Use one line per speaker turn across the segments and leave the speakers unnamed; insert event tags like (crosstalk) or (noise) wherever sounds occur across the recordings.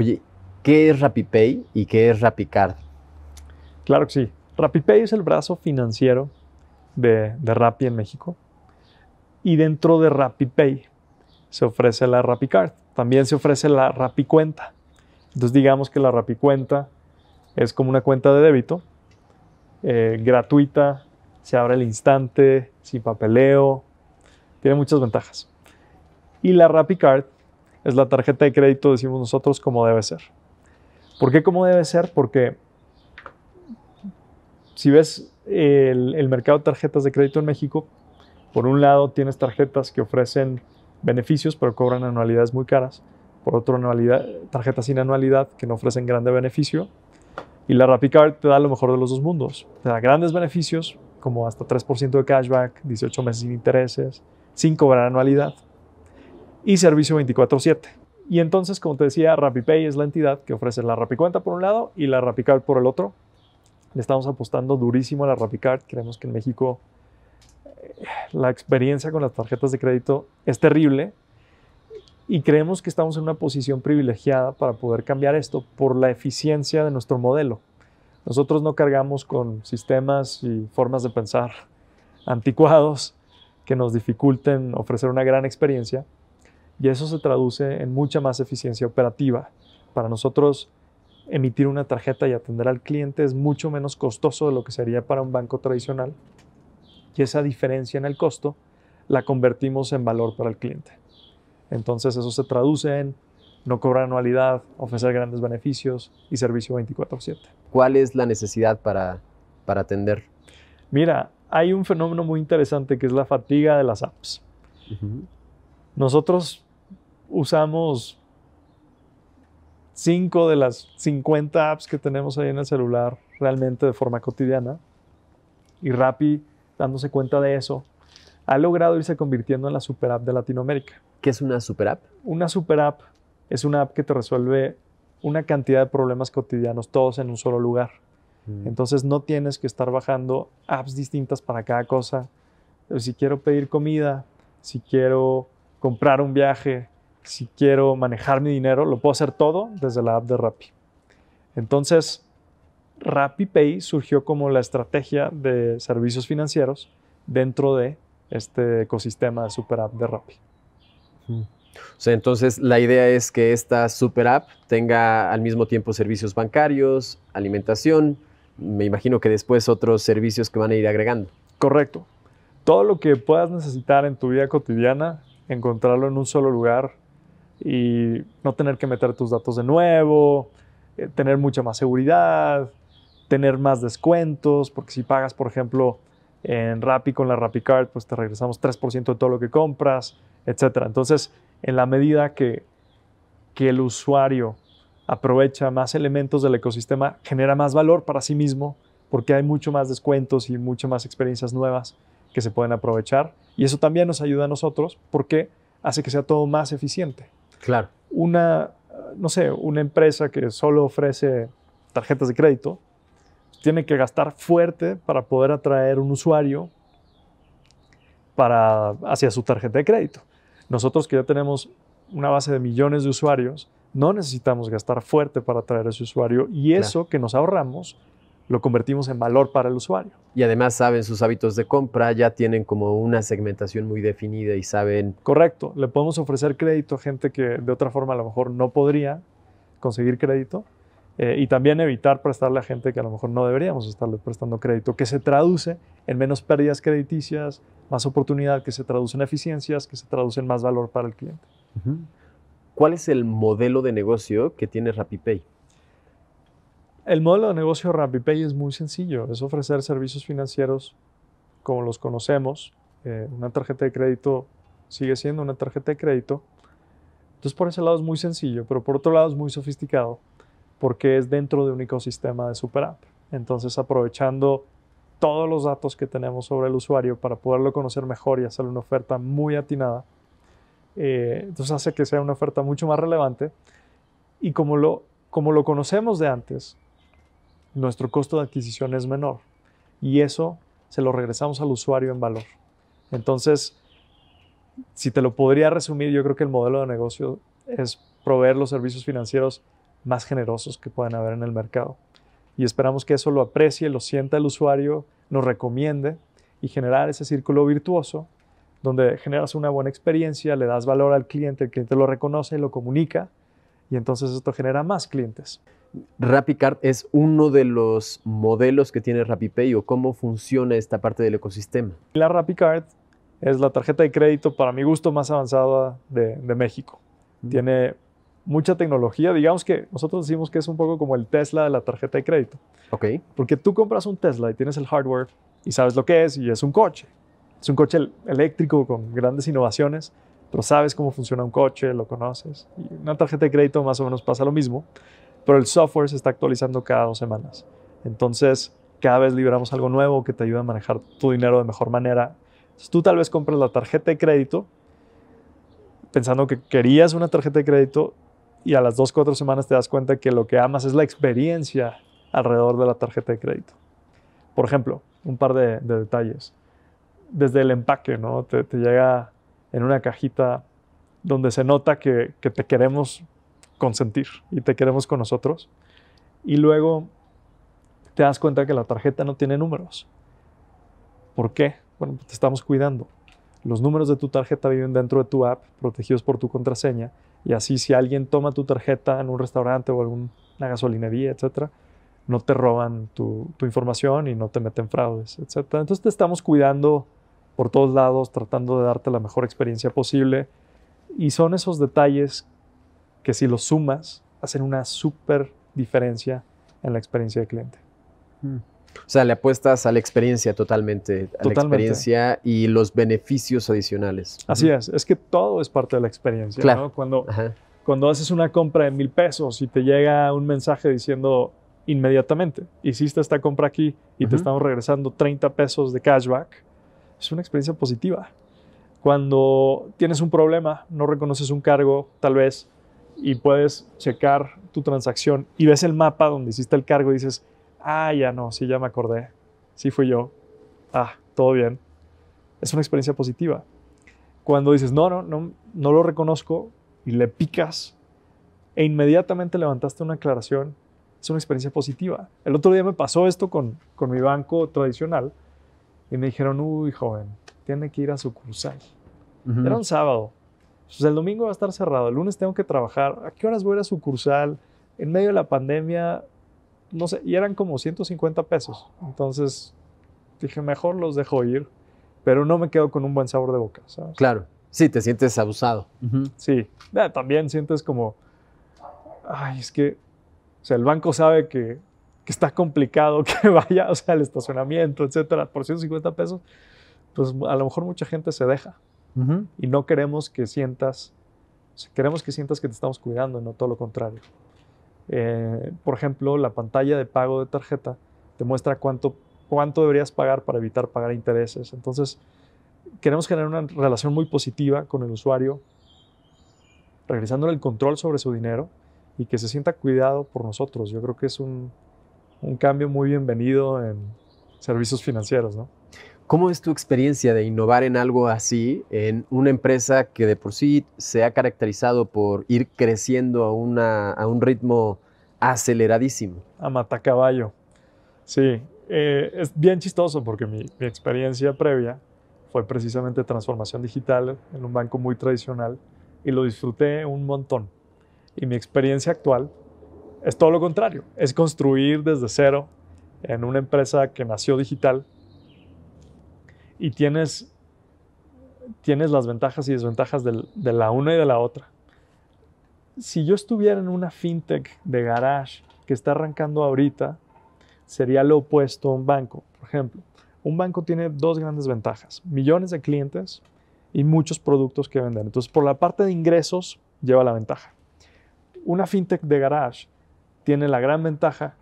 Oye, ¿qué es RappiPay y qué es RappiCard? Claro que sí.
RappiPay es el brazo financiero de, rapi Rappi en México. Y dentro de RappiPay se ofrece la RappiCard. También se ofrece la RappiCuenta. Entonces digamos que la RappiCuenta es como una cuenta de débito eh, gratuita, se abre al instante, sin papeleo, tiene muchas ventajas. Y la RappiCard es la tarjeta de crédito, decimos nosotros, como debe ser. ¿Por qué como debe ser? Porque si ves el, mercado de tarjetas de crédito en México, por un lado tienes tarjetas que ofrecen beneficios pero cobran anualidades muy caras. Por otro, anualidad, tarjetas sin anualidad que no ofrecen grande beneficio. Y la RappiCard te da lo mejor de los dos mundos. Te da grandes beneficios, como hasta 3% de cashback, 18 meses sin intereses, sin cobrar anualidad y servicio 24/7. Y entonces, como te decía, RappiPay es la entidad que ofrece la RappiCuenta por un lado y la RappiCard por el otro. Le estamos apostando durísimo a la RappiCard. Creemos que en México eh, la experiencia con las tarjetas de crédito es terrible y creemos que estamos en una posición privilegiada para poder cambiar esto por la eficiencia de nuestro modelo. Nosotros no cargamos con sistemas y formas de pensar (laughs) anticuados que nos dificulten ofrecer una gran experiencia y eso se traduce en mucha más eficiencia operativa. Para nosotros, emitir una tarjeta y atender al cliente es mucho menos costoso de lo que sería para un banco tradicional y esa diferencia en el costo la convertimos en valor para el cliente. Entonces eso se traduce en no cobrar anualidad, ofrecer grandes beneficios y servicio 24/7.
¿Cuál es la necesidad para, para atender? Mira, hay un fenómeno muy interesante que es la fatiga de las apps.
Nosotros usamos 5 de las 50 apps que tenemos ahí en el celular realmente de forma cotidiana. Y Rappi, dándose cuenta de eso, ha logrado irse convirtiendo en la super app de Latinoamérica. ¿Qué es una super app? Una super app es una app que te resuelve una cantidad de problemas cotidianos, todos en un solo lugar. Mm. Entonces no tienes que estar bajando apps distintas para cada cosa. Si quiero pedir comida, si quiero comprar un viaje, si quiero manejar mi dinero, lo puedo hacer todo desde la app de Rappi. Entonces, Rappi Pay surgió como la estrategia de servicios financieros dentro de este ecosistema de super app de Rappi.
O sea, entonces la idea es que esta super app tenga al mismo tiempo servicios bancarios, alimentación, me imagino que después otros servicios que van a ir agregando. Correcto. Todo lo que puedas necesitar en tu vida
cotidiana, encontrarlo en un solo lugar y no tener que meter tus datos de nuevo, eh, tener mucha más seguridad, tener más descuentos, porque si pagas, por ejemplo, en Rappi con la RappiCard, Card, pues te regresamos 3% de todo lo que compras, etc. Entonces, en la medida que, que el usuario aprovecha más elementos del ecosistema, genera más valor para sí mismo, porque hay mucho más descuentos y muchas más experiencias nuevas que se pueden aprovechar. Y eso también nos ayuda a nosotros porque hace que sea todo más eficiente. Claro. Una, no sé, una empresa que solo ofrece tarjetas de crédito tiene que gastar fuerte para poder atraer un usuario para, hacia su tarjeta de crédito. Nosotros que ya tenemos una base de millones de usuarios, no necesitamos
gastar fuerte para atraer a ese usuario y eso que nos ahorramos lo convertimos en valor para el usuario. Y además saben sus hábitos de compra, ya tienen como una segmentación muy definida y saben... Correcto, le podemos ofrecer crédito a gente que de otra forma a lo mejor no podría
conseguir crédito eh, y también evitar prestarle a gente que a lo mejor no deberíamos estarle prestando crédito, que se traduce en menos pérdidas crediticias, más oportunidad, que se traduce en eficiencias, que se traduce en más valor para el cliente.
¿Cuál es el modelo de negocio que tiene RappiPay?
El modelo de negocio de RappiPay es muy sencillo, es ofrecer servicios financieros como los conocemos. Eh, una tarjeta de crédito sigue siendo una tarjeta de crédito. Entonces por ese lado es muy sencillo, pero por otro lado es muy sofisticado porque es dentro de un ecosistema de Super Entonces aprovechando todos los datos que tenemos sobre el usuario para poderlo conocer mejor y hacerle una oferta muy atinada, eh, entonces hace que sea una oferta mucho más relevante. Y como lo, como lo conocemos de antes, nuestro costo de adquisición es menor y eso se lo regresamos al usuario en valor. Entonces, si te lo podría resumir, yo creo que el modelo de negocio es proveer los servicios financieros más generosos que puedan haber en el mercado. Y esperamos que eso lo aprecie, lo sienta el usuario, nos recomiende y generar ese círculo virtuoso donde generas una buena experiencia, le das valor al cliente, el cliente lo reconoce y lo comunica y entonces esto genera
más clientes. RappiCard es uno de los modelos que tiene RappiPay o cómo funciona esta parte del ecosistema. La RappiCard es la tarjeta de crédito para
mi gusto más avanzada de, México. Tiene mucha tecnología. Digamos que nosotros decimos que es un poco como el Tesla de la tarjeta de crédito. Ok. Porque tú compras un Tesla y tienes el hardware y sabes lo que es y es un coche. Es un coche eléctrico con grandes innovaciones, pero sabes cómo funciona un coche, lo conoces. Y una tarjeta de crédito más o menos pasa lo mismo pero el software se está actualizando cada dos semanas. Entonces, cada vez liberamos algo nuevo que te ayuda a manejar tu dinero de mejor manera. tú tal vez compras la tarjeta de crédito pensando que querías una tarjeta de crédito y a las dos, cuatro semanas te das cuenta que lo que amas es la experiencia alrededor de la tarjeta de crédito. Por ejemplo, un par de, detalles. Desde el empaque, ¿no? Te, llega en una cajita donde se nota que te queremos consentir y te queremos con nosotros. Y luego te das cuenta que la tarjeta no tiene números. ¿Por qué? Bueno, pues te estamos cuidando. Los números de tu tarjeta viven dentro de tu app, protegidos por tu contraseña, y así si alguien toma tu tarjeta en un restaurante o alguna gasolinería, etcétera, no te roban tu, tu, información y no te meten fraudes, etcétera. Entonces te estamos cuidando por todos lados, tratando de darte la mejor experiencia posible. Y son esos detalles que si los sumas, hacen una súper diferencia en la experiencia del cliente.
Mm. O sea, le apuestas a la experiencia totalmente, a la experiencia y los beneficios adicionales. Así
es, es que todo es parte de la experiencia. Claro. Cuando, haces una compra de mil pesos y te llega un mensaje diciendo inmediatamente, hiciste esta compra aquí y te estamos regresando 30 pesos de cashback, es una experiencia positiva. Cuando tienes un problema, no reconoces un cargo, tal vez y puedes checar tu transacción y ves el mapa donde hiciste el cargo y dices, ah, ya no, sí, ya me acordé, sí fui yo, ah, todo bien. Es una experiencia positiva. Cuando dices, no, no, no, no lo reconozco y le picas e inmediatamente levantaste una aclaración, es una experiencia positiva. El otro día me pasó esto con, mi banco tradicional y me dijeron, uy, joven, tiene que ir a sucursal. Era un sábado pues el domingo va a estar cerrado, el lunes tengo que trabajar, ¿a qué horas voy a ir a sucursal? En medio de la pandemia, no sé, y eran como 150 pesos. Entonces dije, mejor los dejo ir, pero no me quedo con un buen sabor de boca, ¿sabes? Claro, sí, te sientes abusado. Sí, eh, también sientes como, ay, es que, o sea, el banco sabe que, que está complicado (laughs) que vaya, o sea, el estacionamiento, etcétera, por 150 pesos, pues a lo mejor mucha gente se deja. Y no queremos que sientas, queremos que sientas que te estamos cuidando, no todo lo contrario. Eh, por ejemplo, la pantalla de pago de tarjeta te muestra cuánto, cuánto deberías pagar para evitar pagar intereses. Entonces, queremos generar una relación muy positiva con el usuario, regresándole el control sobre su dinero y que se sienta cuidado por nosotros. Yo creo que es un, un cambio muy bienvenido en servicios financieros, ¿no?
¿Cómo es tu experiencia de innovar en algo así, en una empresa que de por sí se ha caracterizado por ir creciendo a, un ritmo aceleradísimo?
A matacaballo. Sí, eh, es bien chistoso porque mi, mi experiencia previa fue precisamente transformación digital en un banco muy tradicional y lo disfruté un montón. Y mi experiencia actual es todo lo contrario, es construir desde cero en una empresa que nació digital y tienes, tienes las ventajas y desventajas de la una y de la otra. Si yo estuviera en una fintech de garage que está arrancando ahorita, sería lo opuesto a un banco. Por ejemplo, un banco tiene dos grandes ventajas, millones de clientes y muchos productos que vender. Entonces, por la parte de ingresos, lleva la ventaja. Una fintech de garage tiene la gran ventaja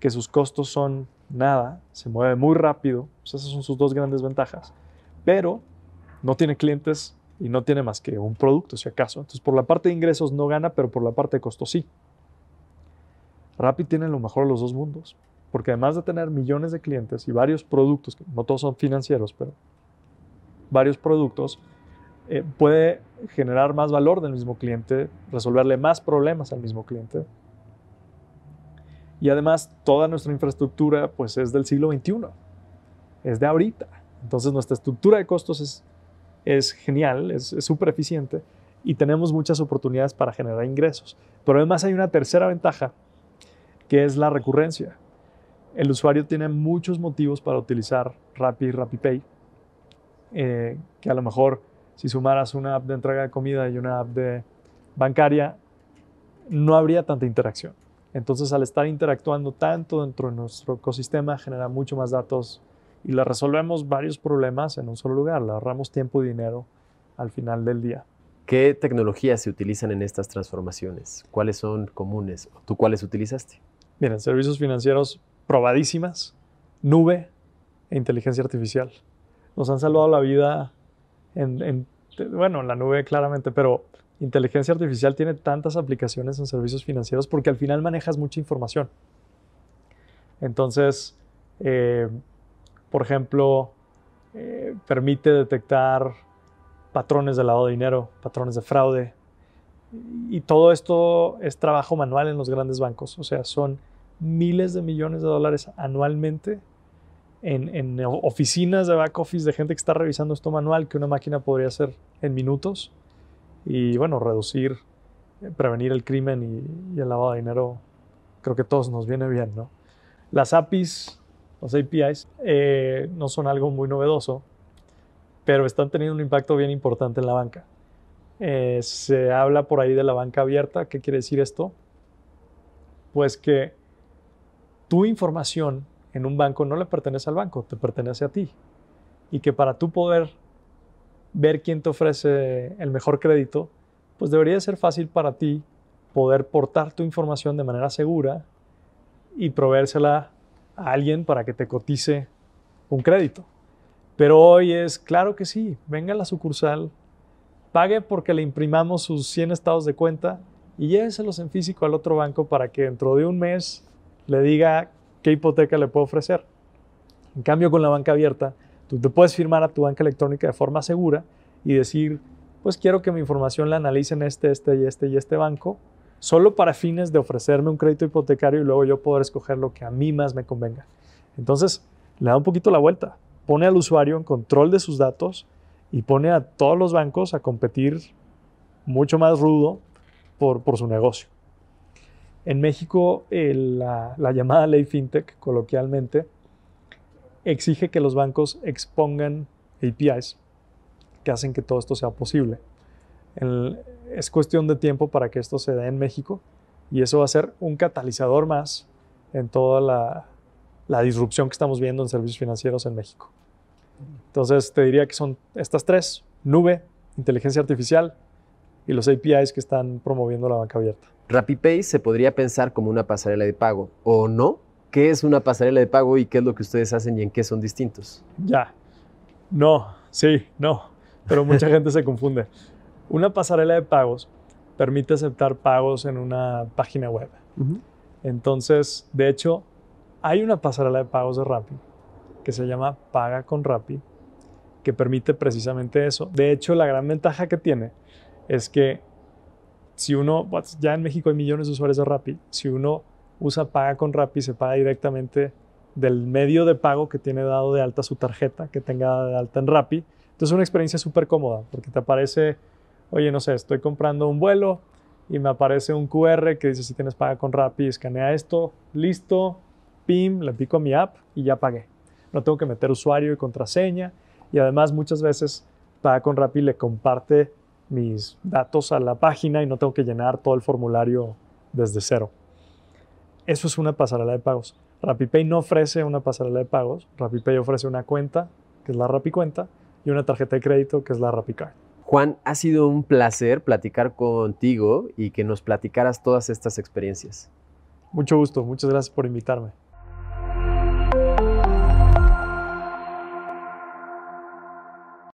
que sus costos son nada, se mueve muy rápido, pues esas son sus dos grandes ventajas, pero no tiene clientes y no tiene más que un producto, si acaso. Entonces, por la parte de ingresos no gana, pero por la parte de costos sí. Rapid tiene lo mejor de los dos mundos, porque además de tener millones de clientes y varios productos, que no todos son financieros, pero varios productos, eh, puede generar más valor del mismo cliente, resolverle más problemas al mismo cliente, y además, toda nuestra infraestructura pues es del siglo XXI, es de ahorita. Entonces, nuestra estructura de costos es, es genial, es súper eficiente y tenemos muchas oportunidades para generar ingresos. Pero además hay una tercera ventaja, que es la recurrencia. El usuario tiene muchos motivos para utilizar Rappi y RappiPay, eh, que a lo mejor si sumaras una app de entrega de comida y una app de bancaria, no habría tanta interacción. Entonces, al estar interactuando tanto dentro de nuestro ecosistema, genera mucho más datos y le resolvemos varios problemas en un solo lugar. Le ahorramos tiempo y dinero al final del
día. ¿Qué tecnologías se utilizan en estas transformaciones? ¿Cuáles son comunes? ¿Tú cuáles utilizaste? Miren, servicios
financieros
probadísimas,
nube e inteligencia artificial. Nos han salvado la vida en, bueno, en la nube claramente, pero inteligencia artificial tiene tantas aplicaciones en servicios financieros porque al final manejas mucha información. Entonces, eh, por ejemplo, eh, permite detectar patrones de lavado de dinero, patrones de fraude. Y todo esto es trabajo manual en los grandes bancos. O sea, son miles de millones de dólares anualmente en, en oficinas de back office de gente que está revisando esto manual que una máquina podría hacer en minutos y bueno, reducir, eh, prevenir el crimen y, el lavado de dinero, creo que todos nos viene bien, ¿no? Las APIs, los APIs, eh, no son algo muy novedoso, pero están teniendo un impacto bien importante en la banca. Eh, se habla por ahí de la banca abierta, ¿qué quiere decir esto? Pues que tu información en un banco no le pertenece al banco, te pertenece a ti. Y que para tu poder ver quién te ofrece el mejor crédito, pues debería ser fácil para ti poder portar tu información de manera segura y proveérsela a alguien para que te cotice un crédito. Pero hoy es, claro que sí, venga a la sucursal, pague porque le imprimamos sus 100 estados de cuenta y lléveselos en físico al otro banco para que dentro de un mes le diga qué hipoteca le puedo ofrecer. En cambio, con la banca abierta, Tú te puedes firmar a tu banca electrónica de forma segura y decir, pues quiero que mi información la analicen este, este y este y este banco, solo para fines de ofrecerme un crédito hipotecario y luego yo poder escoger lo que a mí más me convenga. Entonces, le da un poquito la vuelta, pone al usuario en control de sus datos y pone a todos los bancos a competir mucho más rudo por, su negocio. En México, eh, la, llamada ley fintech, coloquialmente, exige que los bancos expongan APIs que hacen que todo esto sea posible. es cuestión de tiempo para que esto se dé en México y eso va a ser un catalizador más en toda la, la disrupción que estamos viendo en servicios financieros en México. Entonces te diría que son estas tres, nube, inteligencia
artificial y los APIs que están promoviendo la banca abierta. RappiPay se podría pensar como una pasarela de pago, ¿o no? ¿Qué es una pasarela de pago y qué es lo que ustedes hacen y en qué son distintos?
Ya. No, sí, no. Pero mucha (laughs) gente se confunde. Una pasarela de pagos permite aceptar pagos en una página web. Entonces, de hecho, hay una pasarela de pagos de Rappi que se llama Paga con Rappi, que permite precisamente eso. De hecho, la gran ventaja que tiene es que si uno, ya en México hay millones de usuarios de Rappi, si uno usa Paga con Rappi, se paga directamente del medio de pago que tiene dado de alta su tarjeta, que tenga de alta en Rappi. Entonces es una experiencia súper cómoda porque te aparece, oye, no sé, estoy comprando un vuelo y me aparece un QR que dice si tienes Paga con Rappi, escanea esto, listo, pim, le pico a mi app y ya pagué. No tengo que meter usuario y contraseña y además muchas veces Paga con Rappi le comparte mis datos a la página y no tengo que llenar todo el formulario desde cero. Eso es una pasarela de pagos. RappiPay no ofrece una pasarela de pagos. RappiPay ofrece una cuenta, que es la RappiCuenta, y una tarjeta de crédito, que es la RappiCard.
Juan, ha sido un placer platicar contigo y que nos platicaras todas estas experiencias.
Mucho gusto, muchas gracias por invitarme.